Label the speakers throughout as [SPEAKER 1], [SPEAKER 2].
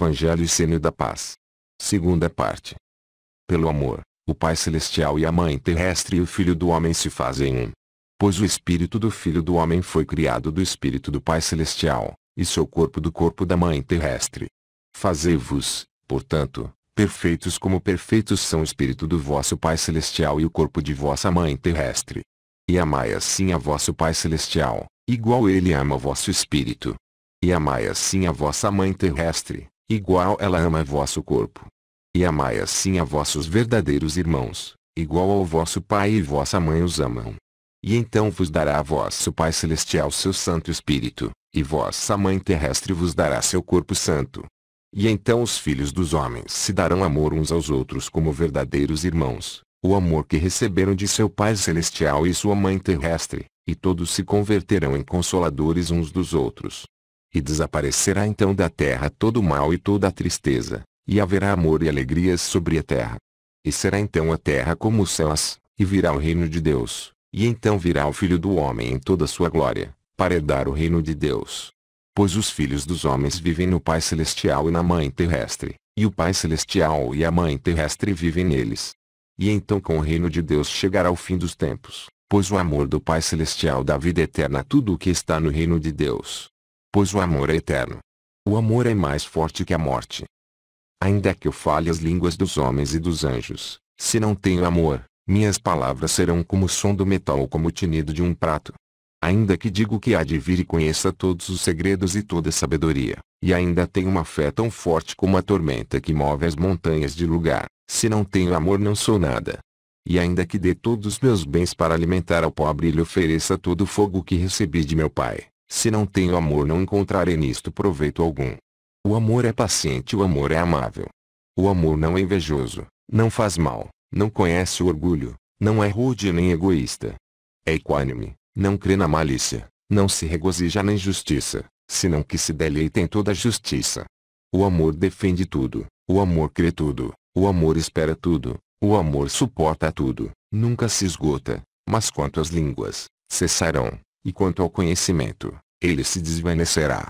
[SPEAKER 1] Evangelho e Sênio da Paz. Segunda parte. Pelo amor, o Pai Celestial e a Mãe Terrestre e o Filho do Homem se fazem um. Pois o Espírito do Filho do Homem foi criado do Espírito do Pai Celestial, e seu corpo do corpo da Mãe Terrestre. Fazei-vos, portanto, perfeitos como perfeitos são o Espírito do vosso Pai Celestial e o corpo de vossa Mãe Terrestre. E amai assim a vosso Pai Celestial, igual ele ama vosso Espírito. E amai assim a vossa Mãe Terrestre, igual ela ama vosso corpo. E amai assim a vossos verdadeiros irmãos, igual ao vosso pai e vossa mãe os amam. E então vos dará vosso Pai Celestial seu Santo Espírito, e vossa Mãe Terrestre vos dará seu corpo santo. E então os filhos dos homens se darão amor uns aos outros como verdadeiros irmãos, o amor que receberam de seu Pai Celestial e sua Mãe Terrestre, e todos se converterão em consoladores uns dos outros. E desaparecerá então da terra todo o mal e toda a tristeza, e haverá amor e alegrias sobre a terra. E será então a terra como os céus, e virá o reino de Deus, e então virá o Filho do Homem em toda a sua glória, para herdar o reino de Deus. Pois os filhos dos homens vivem no Pai Celestial e na Mãe Terrestre, e o Pai Celestial e a Mãe Terrestre vivem neles. E então com o reino de Deus chegará o fim dos tempos, pois o amor do Pai Celestial dá vida eterna a tudo o que está no reino de Deus pois o amor é eterno. O amor é mais forte que a morte. Ainda que eu fale as línguas dos homens e dos anjos, se não tenho amor, minhas palavras serão como o som do metal ou como o tinido de um prato. Ainda que digo que há de vir e conheça todos os segredos e toda a sabedoria, e ainda tenho uma fé tão forte como a tormenta que move as montanhas de lugar, se não tenho amor não sou nada. E ainda que dê todos os meus bens para alimentar ao pobre e lhe ofereça todo o fogo que recebi de meu pai, se não tenho amor não encontrarei nisto proveito algum. O amor é paciente o amor é amável. O amor não é invejoso, não faz mal, não conhece o orgulho, não é rude nem egoísta. É equânime, não crê na malícia, não se regozija na injustiça, senão que se deleita em toda a justiça. O amor defende tudo, o amor crê tudo, o amor espera tudo, o amor suporta tudo, nunca se esgota, mas quanto às línguas, cessarão, e quanto ao conhecimento, ele se desvanecerá.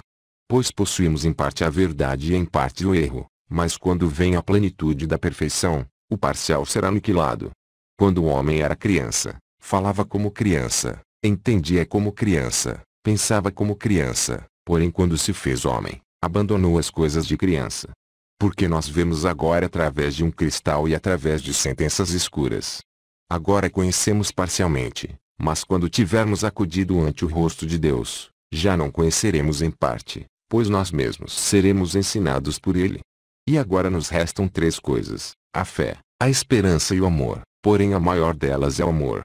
[SPEAKER 1] Pois possuímos em parte a verdade e em parte o erro, mas quando vem a plenitude da perfeição, o parcial será aniquilado. Quando o homem era criança, falava como criança, entendia como criança, pensava como criança, porém quando se fez homem, abandonou as coisas de criança. Porque nós vemos agora através de um cristal e através de sentenças escuras. Agora conhecemos parcialmente, mas quando tivermos acudido ante o rosto de Deus, já não conheceremos em parte, pois nós mesmos seremos ensinados por Ele. E agora nos restam três coisas, a fé, a esperança e o amor, porém a maior delas é o amor.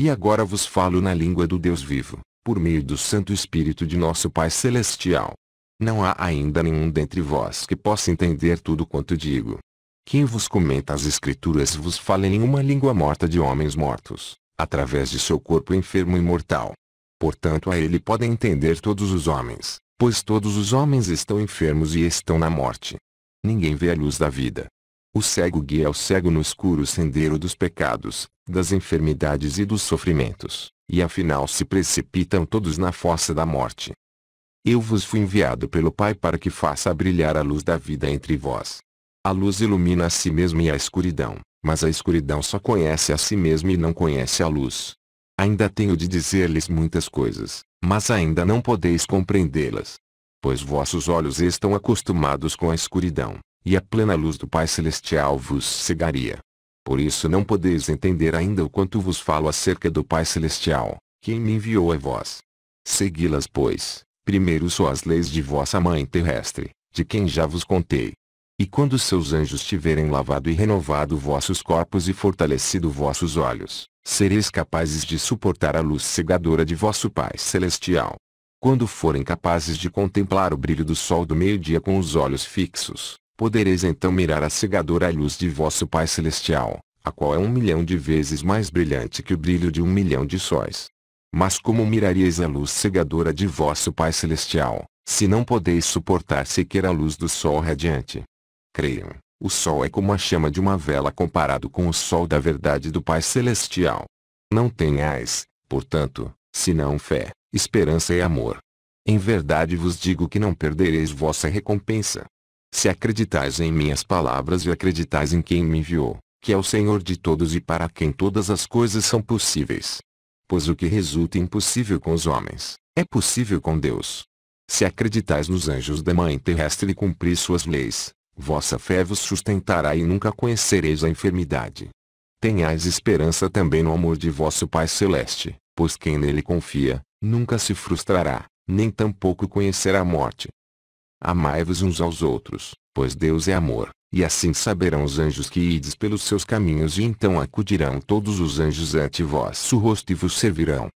[SPEAKER 1] E agora vos falo na língua do Deus vivo, por meio do Santo Espírito de nosso Pai Celestial. Não há ainda nenhum dentre vós que possa entender tudo quanto digo. Quem vos comenta as Escrituras vos fala em uma língua morta de homens mortos, através de seu corpo enfermo e mortal. Portanto a ele podem entender todos os homens, pois todos os homens estão enfermos e estão na morte. Ninguém vê a luz da vida. O cego guia o cego no escuro sendeiro dos pecados, das enfermidades e dos sofrimentos, e afinal se precipitam todos na fossa da morte. Eu vos fui enviado pelo Pai para que faça brilhar a luz da vida entre vós. A luz ilumina a si mesma e a escuridão, mas a escuridão só conhece a si mesma e não conhece a luz. Ainda tenho de dizer-lhes muitas coisas, mas ainda não podeis compreendê-las. Pois vossos olhos estão acostumados com a escuridão, e a plena luz do Pai Celestial vos cegaria. Por isso não podeis entender ainda o quanto vos falo acerca do Pai Celestial, quem me enviou a vós. Segui-las, pois, primeiro só as leis de vossa mãe terrestre, de quem já vos contei, e quando seus anjos tiverem lavado e renovado vossos corpos e fortalecido vossos olhos, sereis capazes de suportar a luz cegadora de vosso Pai Celestial. Quando forem capazes de contemplar o brilho do sol do meio-dia com os olhos fixos, podereis então mirar a cegadora luz de vosso Pai Celestial, a qual é um milhão de vezes mais brilhante que o brilho de um milhão de sóis. Mas como miraríeis a luz cegadora de vosso Pai Celestial, se não podeis suportar sequer a luz do sol radiante? Creiam, o sol é como a chama de uma vela comparado com o sol da verdade do Pai Celestial. Não tenhais, portanto, senão fé, esperança e amor. Em verdade vos digo que não perdereis vossa recompensa. Se acreditais em minhas palavras e acreditais em quem me enviou, que é o Senhor de todos e para quem todas as coisas são possíveis. Pois o que resulta impossível com os homens, é possível com Deus. Se acreditais nos anjos da mãe terrestre e cumpris suas leis, Vossa fé vos sustentará e nunca conhecereis a enfermidade. Tenhais esperança também no amor de vosso Pai Celeste, pois quem nele confia, nunca se frustrará, nem tampouco conhecerá a morte. Amai-vos uns aos outros, pois Deus é amor, e assim saberão os anjos que ides pelos seus caminhos e então acudirão todos os anjos ante vosso rosto e vos servirão.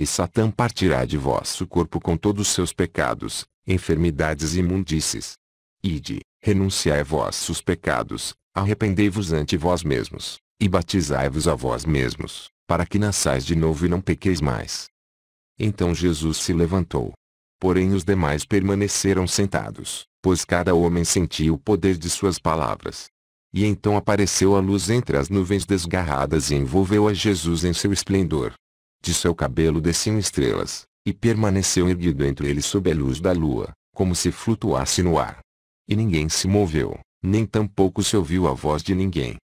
[SPEAKER 1] E Satã partirá de vosso corpo com todos seus pecados, enfermidades e imundícies. Ide, renunciai vossos pecados, arrependei-vos ante vós mesmos, e batizai-vos a vós mesmos, para que nasçais de novo e não pequeis mais. Então Jesus se levantou. Porém os demais permaneceram sentados, pois cada homem sentia o poder de suas palavras. E então apareceu a luz entre as nuvens desgarradas e envolveu a Jesus em seu esplendor. De seu cabelo desciam estrelas, e permaneceu erguido entre eles sob a luz da lua, como se flutuasse no ar. E ninguém se moveu, nem tampouco se ouviu a voz de ninguém.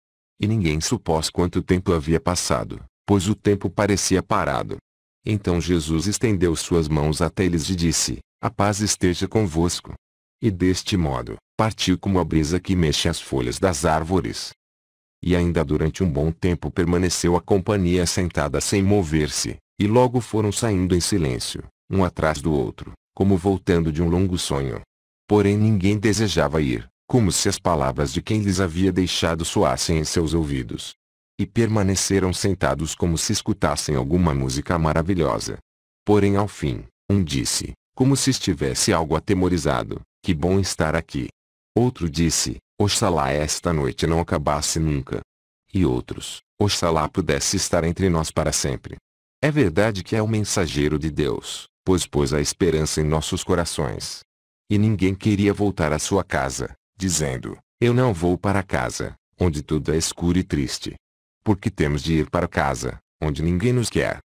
[SPEAKER 1] E ninguém supôs quanto tempo havia passado, pois o tempo parecia parado. Então Jesus estendeu suas mãos até eles e disse, A paz esteja convosco. E deste modo, partiu como a brisa que mexe as folhas das árvores. E ainda durante um bom tempo permaneceu a companhia sentada sem mover-se, e logo foram saindo em silêncio, um atrás do outro, como voltando de um longo sonho. Porém ninguém desejava ir, como se as palavras de quem lhes havia deixado soassem em seus ouvidos. E permaneceram sentados como se escutassem alguma música maravilhosa. Porém ao fim, um disse, como se estivesse algo atemorizado, que bom estar aqui. Outro disse, oxalá esta noite não acabasse nunca. E outros, oxalá pudesse estar entre nós para sempre. É verdade que é o mensageiro de Deus, pois pôs a esperança em nossos corações. E ninguém queria voltar à sua casa, dizendo, eu não vou para casa, onde tudo é escuro e triste. Porque temos de ir para casa, onde ninguém nos quer.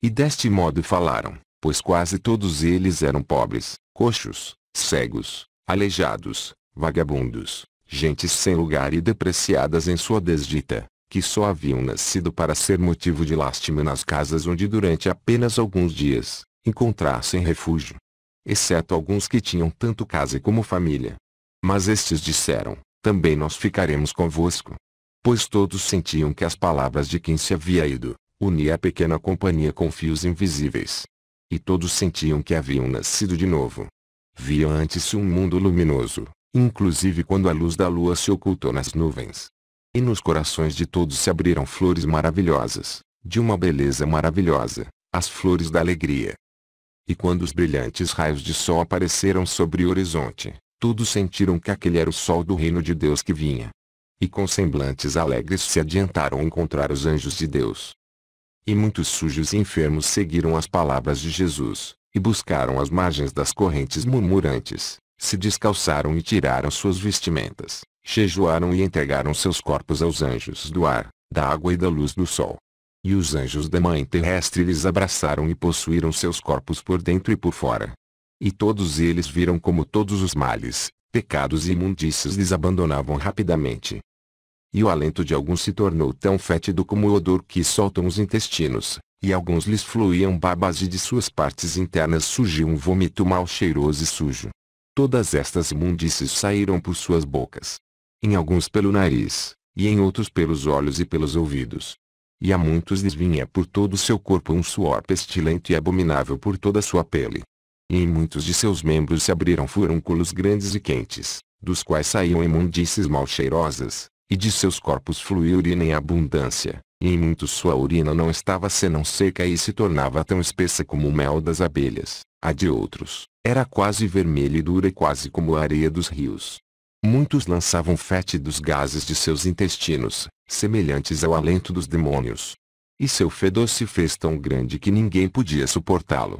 [SPEAKER 1] E deste modo falaram, pois quase todos eles eram pobres, coxos, cegos, aleijados, vagabundos, gentes sem lugar e depreciadas em sua desdita, que só haviam nascido para ser motivo de lástima nas casas onde durante apenas alguns dias, encontrassem refúgio exceto alguns que tinham tanto casa como família. Mas estes disseram, também nós ficaremos convosco. Pois todos sentiam que as palavras de quem se havia ido, unia a pequena companhia com fios invisíveis. E todos sentiam que haviam nascido de novo. Viam antes um mundo luminoso, inclusive quando a luz da lua se ocultou nas nuvens. E nos corações de todos se abriram flores maravilhosas, de uma beleza maravilhosa, as flores da alegria, e quando os brilhantes raios de sol apareceram sobre o horizonte, todos sentiram que aquele era o sol do reino de Deus que vinha. E com semblantes alegres se adiantaram a encontrar os anjos de Deus. E muitos sujos e enfermos seguiram as palavras de Jesus, e buscaram as margens das correntes murmurantes, se descalçaram e tiraram suas vestimentas, jejuaram e entregaram seus corpos aos anjos do ar, da água e da luz do sol. E os anjos da mãe terrestre lhes abraçaram e possuíram seus corpos por dentro e por fora. E todos eles viram como todos os males, pecados e imundícias lhes abandonavam rapidamente. E o alento de alguns se tornou tão fétido como o odor que soltam os intestinos, e alguns lhes fluíam babas e de suas partes internas surgiu um vômito mal cheiroso e sujo. Todas estas imundícias saíram por suas bocas. Em alguns pelo nariz, e em outros pelos olhos e pelos ouvidos e a muitos lhes vinha por todo o seu corpo um suor pestilento e abominável por toda a sua pele. E em muitos de seus membros se abriram furúnculos grandes e quentes, dos quais saíam imundícies mal cheirosas, e de seus corpos fluía urina em abundância, e em muitos sua urina não estava senão seca e se tornava tão espessa como o mel das abelhas, a de outros, era quase vermelha e dura e quase como a areia dos rios, Muitos lançavam fétidos gases de seus intestinos, semelhantes ao alento dos demônios. E seu fedor se fez tão grande que ninguém podia suportá-lo.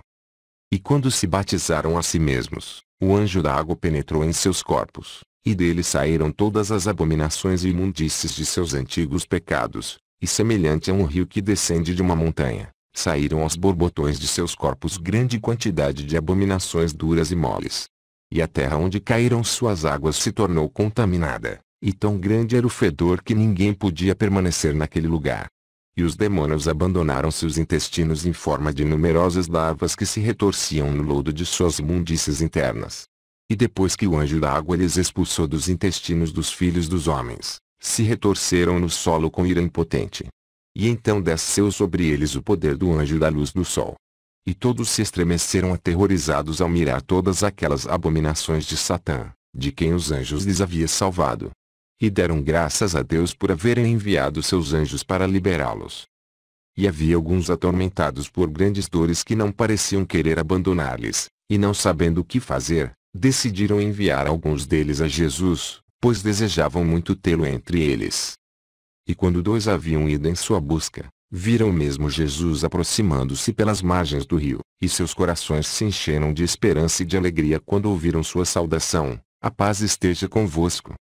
[SPEAKER 1] E quando se batizaram a si mesmos, o anjo da água penetrou em seus corpos, e dele saíram todas as abominações e imundícies de seus antigos pecados, e semelhante a um rio que descende de uma montanha, saíram aos borbotões de seus corpos grande quantidade de abominações duras e moles, e a terra onde caíram suas águas se tornou contaminada, e tão grande era o fedor que ninguém podia permanecer naquele lugar. E os demônios abandonaram seus intestinos em forma de numerosas larvas que se retorciam no lodo de suas mundícias internas. E depois que o anjo da água lhes expulsou dos intestinos dos filhos dos homens, se retorceram no solo com ira impotente. E então desceu sobre eles o poder do anjo da luz do sol, e todos se estremeceram aterrorizados ao mirar todas aquelas abominações de Satã, de quem os anjos lhes havia salvado. E deram graças a Deus por haverem enviado seus anjos para liberá-los. E havia alguns atormentados por grandes dores que não pareciam querer abandonar-lhes, e não sabendo o que fazer, decidiram enviar alguns deles a Jesus, pois desejavam muito tê-lo entre eles. E quando dois haviam ido em sua busca, viram mesmo Jesus aproximando-se pelas margens do rio, e seus corações se encheram de esperança e de alegria quando ouviram sua saudação, a paz esteja convosco.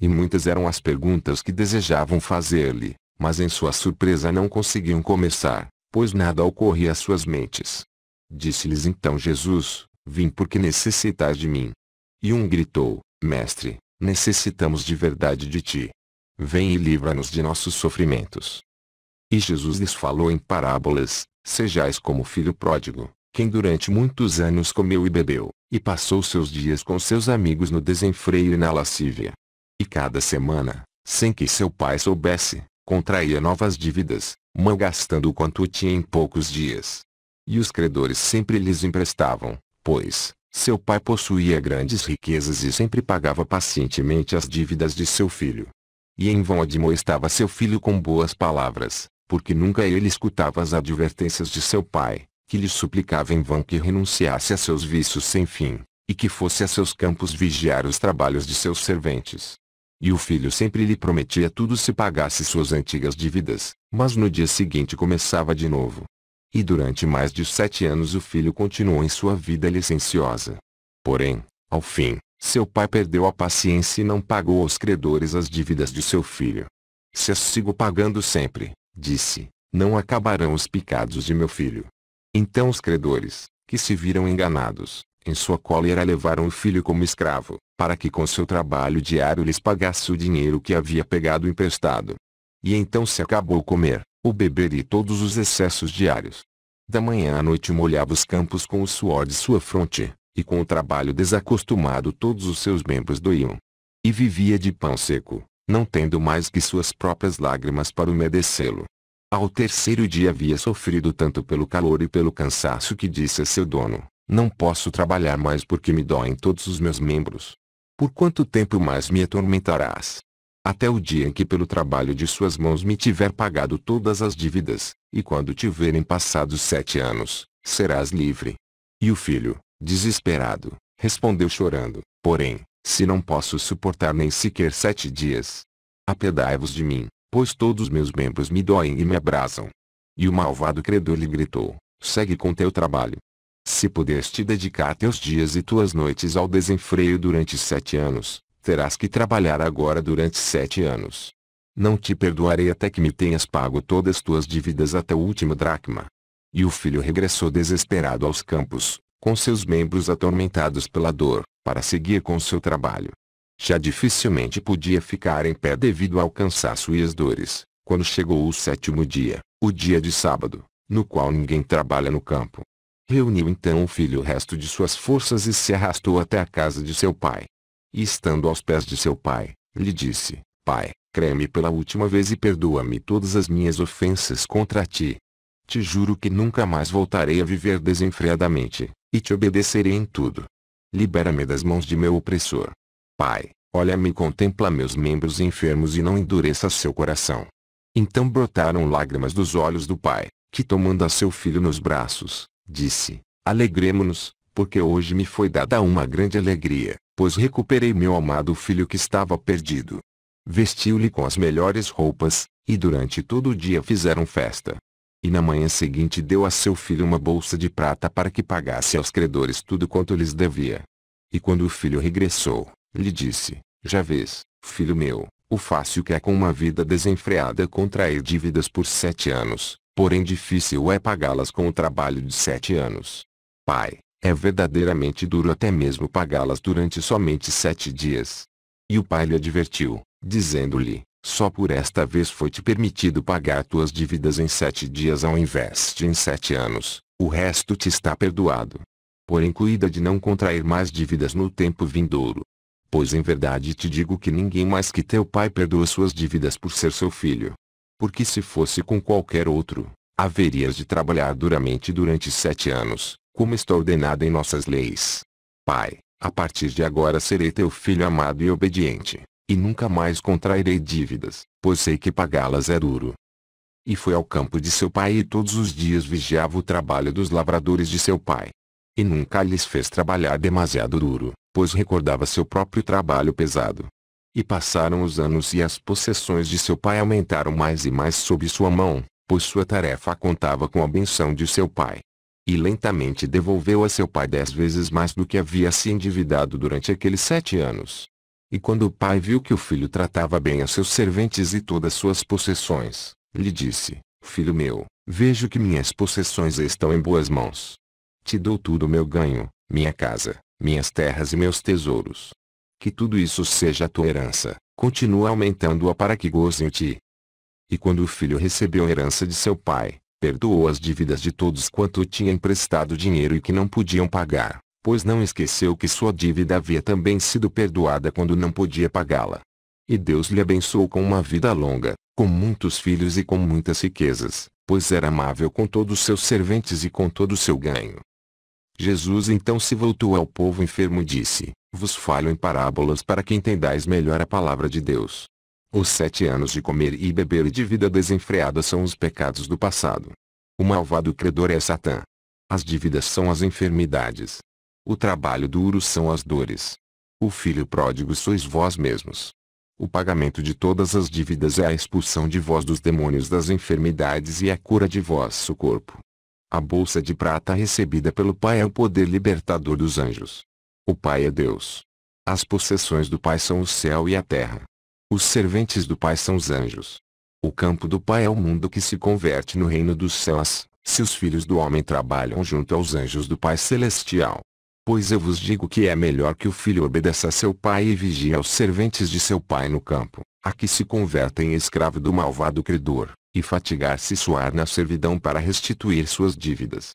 [SPEAKER 1] E muitas eram as perguntas que desejavam fazer-lhe, mas em sua surpresa não conseguiam começar, pois nada ocorria às suas mentes. Disse-lhes então Jesus, vim porque necessitais de mim. E um gritou, mestre, necessitamos de verdade de ti. Vem e livra-nos de nossos sofrimentos. E Jesus lhes falou em parábolas, sejais como filho pródigo, quem durante muitos anos comeu e bebeu, e passou seus dias com seus amigos no desenfreio e na lascívia. E cada semana, sem que seu pai soubesse, contraía novas dívidas, malgastando o quanto tinha em poucos dias. E os credores sempre lhes emprestavam, pois, seu pai possuía grandes riquezas e sempre pagava pacientemente as dívidas de seu filho. E em vão admoestava seu filho com boas palavras, porque nunca ele escutava as advertências de seu pai, que lhe suplicava em vão que renunciasse a seus vícios sem fim, e que fosse a seus campos vigiar os trabalhos de seus serventes. E o filho sempre lhe prometia tudo se pagasse suas antigas dívidas, mas no dia seguinte começava de novo. E durante mais de sete anos o filho continuou em sua vida licenciosa. Porém, ao fim, seu pai perdeu a paciência e não pagou aos credores as dívidas de seu filho. Se as sigo pagando sempre, Disse, não acabarão os pecados de meu filho. Então os credores, que se viram enganados, em sua cólera levaram o filho como escravo, para que com seu trabalho diário lhes pagasse o dinheiro que havia pegado emprestado. E então se acabou comer, o beber e todos os excessos diários. Da manhã à noite molhava os campos com o suor de sua fronte, e com o trabalho desacostumado todos os seus membros doíam. E vivia de pão seco, não tendo mais que suas próprias lágrimas para umedecê-lo. Ao terceiro dia havia sofrido tanto pelo calor e pelo cansaço que disse a seu dono, não posso trabalhar mais porque me doem todos os meus membros. Por quanto tempo mais me atormentarás? Até o dia em que pelo trabalho de suas mãos me tiver pagado todas as dívidas, e quando tiverem passado sete anos, serás livre. E o filho, desesperado, respondeu chorando, porém, se não posso suportar nem sequer sete dias. Apedai-vos de mim, pois todos meus membros me doem e me abrasam. E o malvado credor lhe gritou, segue com teu trabalho. Se puderes te dedicar teus dias e tuas noites ao desenfreio durante sete anos, terás que trabalhar agora durante sete anos. Não te perdoarei até que me tenhas pago todas tuas dívidas até o último dracma. E o filho regressou desesperado aos campos, com seus membros atormentados pela dor, para seguir com seu trabalho. Já dificilmente podia ficar em pé devido ao cansaço e as dores, quando chegou o sétimo dia, o dia de sábado, no qual ninguém trabalha no campo. Reuniu então o filho o resto de suas forças e se arrastou até a casa de seu pai. E estando aos pés de seu pai, lhe disse, Pai, crê-me pela última vez e perdoa-me todas as minhas ofensas contra ti. Te juro que nunca mais voltarei a viver desenfreadamente, e te obedecerei em tudo. Libera-me das mãos de meu opressor. Pai, olha-me e contempla meus membros enfermos e não endureça seu coração. Então brotaram lágrimas dos olhos do pai, que tomando a seu filho nos braços, disse, Alegremo-nos, porque hoje me foi dada uma grande alegria, pois recuperei meu amado filho que estava perdido. Vestiu-lhe com as melhores roupas, e durante todo o dia fizeram festa. E na manhã seguinte deu a seu filho uma bolsa de prata para que pagasse aos credores tudo quanto lhes devia. E quando o filho regressou, lhe disse, já vês, filho meu, o fácil que é com uma vida desenfreada contrair dívidas por sete anos, porém difícil é pagá-las com o trabalho de sete anos. Pai, é verdadeiramente duro até mesmo pagá-las durante somente sete dias. E o pai lhe advertiu, dizendo-lhe, só por esta vez foi-te permitido pagar tuas dívidas em sete dias ao invés de em sete anos, o resto te está perdoado. Porém, cuida de não contrair mais dívidas no tempo vindouro. Pois em verdade te digo que ninguém mais que teu pai perdoa suas dívidas por ser seu filho. Porque se fosse com qualquer outro, haverias de trabalhar duramente durante sete anos, como está ordenado em nossas leis. Pai, a partir de agora serei teu filho amado e obediente e nunca mais contrairei dívidas, pois sei que pagá-las é duro. E foi ao campo de seu pai e todos os dias vigiava o trabalho dos lavradores de seu pai. E nunca lhes fez trabalhar demasiado duro, pois recordava seu próprio trabalho pesado. E passaram os anos e as possessões de seu pai aumentaram mais e mais sob sua mão, pois sua tarefa contava com a benção de seu pai. E lentamente devolveu a seu pai dez vezes mais do que havia se endividado durante aqueles sete anos. E quando o pai viu que o filho tratava bem a seus serventes e todas suas possessões, lhe disse, Filho meu, vejo que minhas possessões estão em boas mãos. Te dou tudo o meu ganho, minha casa, minhas terras e meus tesouros. Que tudo isso seja a tua herança, continua aumentando-a para que gozem te. E quando o filho recebeu a herança de seu pai, perdoou as dívidas de todos quanto tinha emprestado dinheiro e que não podiam pagar pois não esqueceu que sua dívida havia também sido perdoada quando não podia pagá-la. E Deus lhe abençoou com uma vida longa, com muitos filhos e com muitas riquezas, pois era amável com todos seus serventes e com todo o seu ganho. Jesus então se voltou ao povo enfermo e disse, Vos falo em parábolas para que entendais melhor a palavra de Deus. Os sete anos de comer e beber e de vida desenfreada são os pecados do passado. O malvado credor é Satã. As dívidas são as enfermidades, o trabalho duro são as dores. O filho pródigo sois vós mesmos. O pagamento de todas as dívidas é a expulsão de vós dos demônios das enfermidades e é a cura de vosso corpo. A bolsa de prata recebida pelo Pai é o poder libertador dos anjos. O Pai é Deus. As possessões do Pai são o céu e a terra. Os serventes do Pai são os anjos. O campo do Pai é o mundo que se converte no reino dos céus, se os filhos do homem trabalham junto aos anjos do Pai Celestial. Pois eu vos digo que é melhor que o filho obedeça a seu pai e vigie aos serventes de seu pai no campo, a que se converta em escravo do malvado credor, e fatigar-se e suar na servidão para restituir suas dívidas.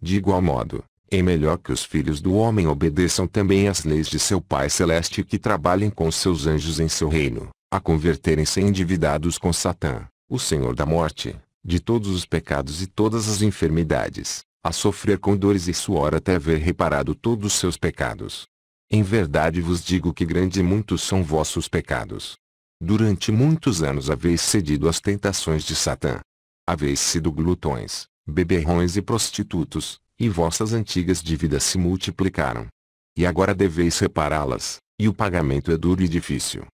[SPEAKER 1] De igual modo, é melhor que os filhos do homem obedeçam também às leis de seu Pai Celeste e que trabalhem com seus anjos em seu reino, a converterem-se em endividados com Satã, o Senhor da morte, de todos os pecados e todas as enfermidades, a sofrer com dores e suor até ver reparado todos seus pecados. Em verdade vos digo que grande muitos são vossos pecados. Durante muitos anos haveis cedido às tentações de Satã. Haveis sido glutões, beberrões e prostitutos, e vossas antigas dívidas se multiplicaram. E agora deveis repará-las, e o pagamento é duro e difícil.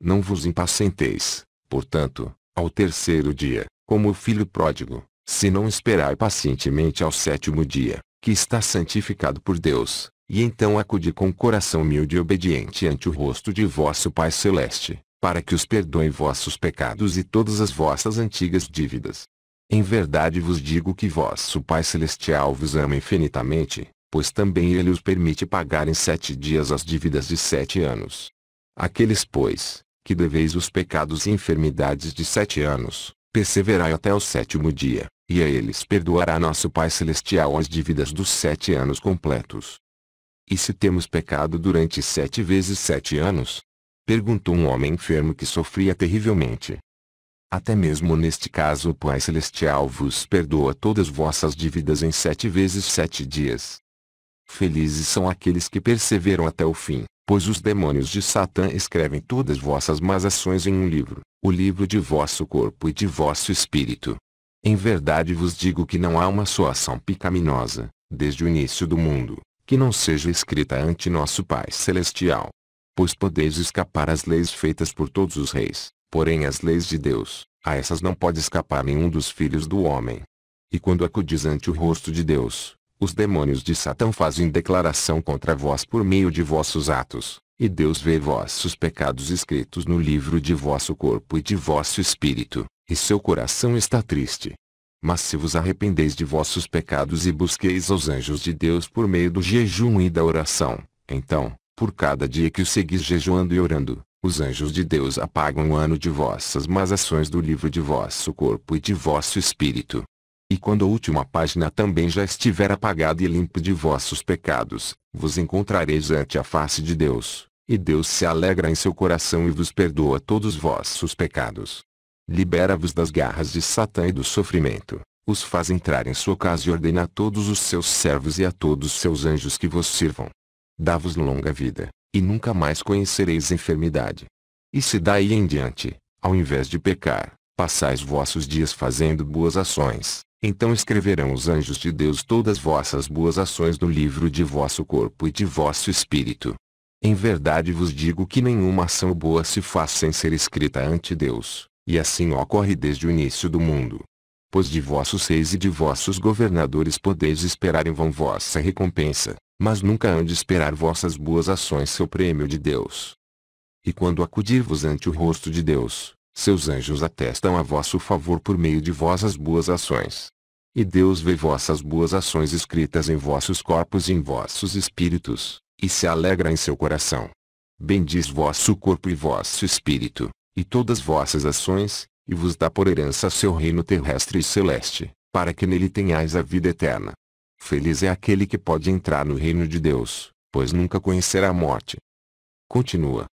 [SPEAKER 1] Não vos impacienteis, portanto, ao terceiro dia, como o filho pródigo, se não esperar pacientemente ao sétimo dia, que está santificado por Deus, e então acude com coração humilde e obediente ante o rosto de vosso Pai Celeste, para que os perdoe vossos pecados e todas as vossas antigas dívidas. Em verdade vos digo que vosso Pai Celestial vos ama infinitamente, pois também ele os permite pagar em sete dias as dívidas de sete anos. Aqueles, pois, que deveis os pecados e enfermidades de sete anos, perseverai até o sétimo dia, e a eles perdoará nosso Pai Celestial as dívidas dos sete anos completos. E se temos pecado durante sete vezes sete anos? Perguntou um homem enfermo que sofria terrivelmente. Até mesmo neste caso o Pai Celestial vos perdoa todas vossas dívidas em sete vezes sete dias. Felizes são aqueles que perseveram até o fim, pois os demônios de Satã escrevem todas vossas más ações em um livro, o livro de vosso corpo e de vosso espírito, em verdade vos digo que não há uma só ação pecaminosa, desde o início do mundo, que não seja escrita ante nosso Pai Celestial. Pois podeis escapar às leis feitas por todos os reis, porém as leis de Deus, a essas não pode escapar nenhum dos filhos do homem. E quando acudis ante o rosto de Deus, os demônios de Satã fazem declaração contra vós por meio de vossos atos, e Deus vê vossos pecados escritos no livro de vosso corpo e de vosso espírito, e seu coração está triste. Mas se vos arrependeis de vossos pecados e busqueis aos anjos de Deus por meio do jejum e da oração, então, por cada dia que o seguis jejuando e orando, os anjos de Deus apagam o ano de vossas más ações do livro de vosso corpo e de vosso espírito. E quando a última página também já estiver apagada e limpa de vossos pecados, vos encontrareis ante a face de Deus, e Deus se alegra em seu coração e vos perdoa todos vossos pecados. Libera-vos das garras de Satã e do sofrimento. Os faz entrar em sua casa e ordena a todos os seus servos e a todos os seus anjos que vos sirvam. Dá-vos longa vida, e nunca mais conhecereis enfermidade. E se daí em diante, ao invés de pecar, passais vossos dias fazendo boas ações, então escreverão os anjos de Deus todas vossas boas ações no livro de vosso corpo e de vosso espírito. Em verdade vos digo que nenhuma ação boa se faz sem ser escrita ante Deus, e assim ocorre desde o início do mundo. Pois de vossos reis e de vossos governadores podeis esperar em vão vossa recompensa, mas nunca hão de esperar vossas boas ações seu prêmio de Deus. E quando acudir-vos ante o rosto de Deus, seus anjos atestam a vosso favor por meio de vossas boas ações. E Deus vê vossas boas ações escritas em vossos corpos e em vossos espíritos, e se alegra em seu coração. Bendiz vosso corpo e vosso espírito, e todas vossas ações, e vos dá por herança seu reino terrestre e celeste, para que nele tenhais a vida eterna. Feliz é aquele que pode entrar no reino de Deus, pois nunca conhecerá a morte. Continua.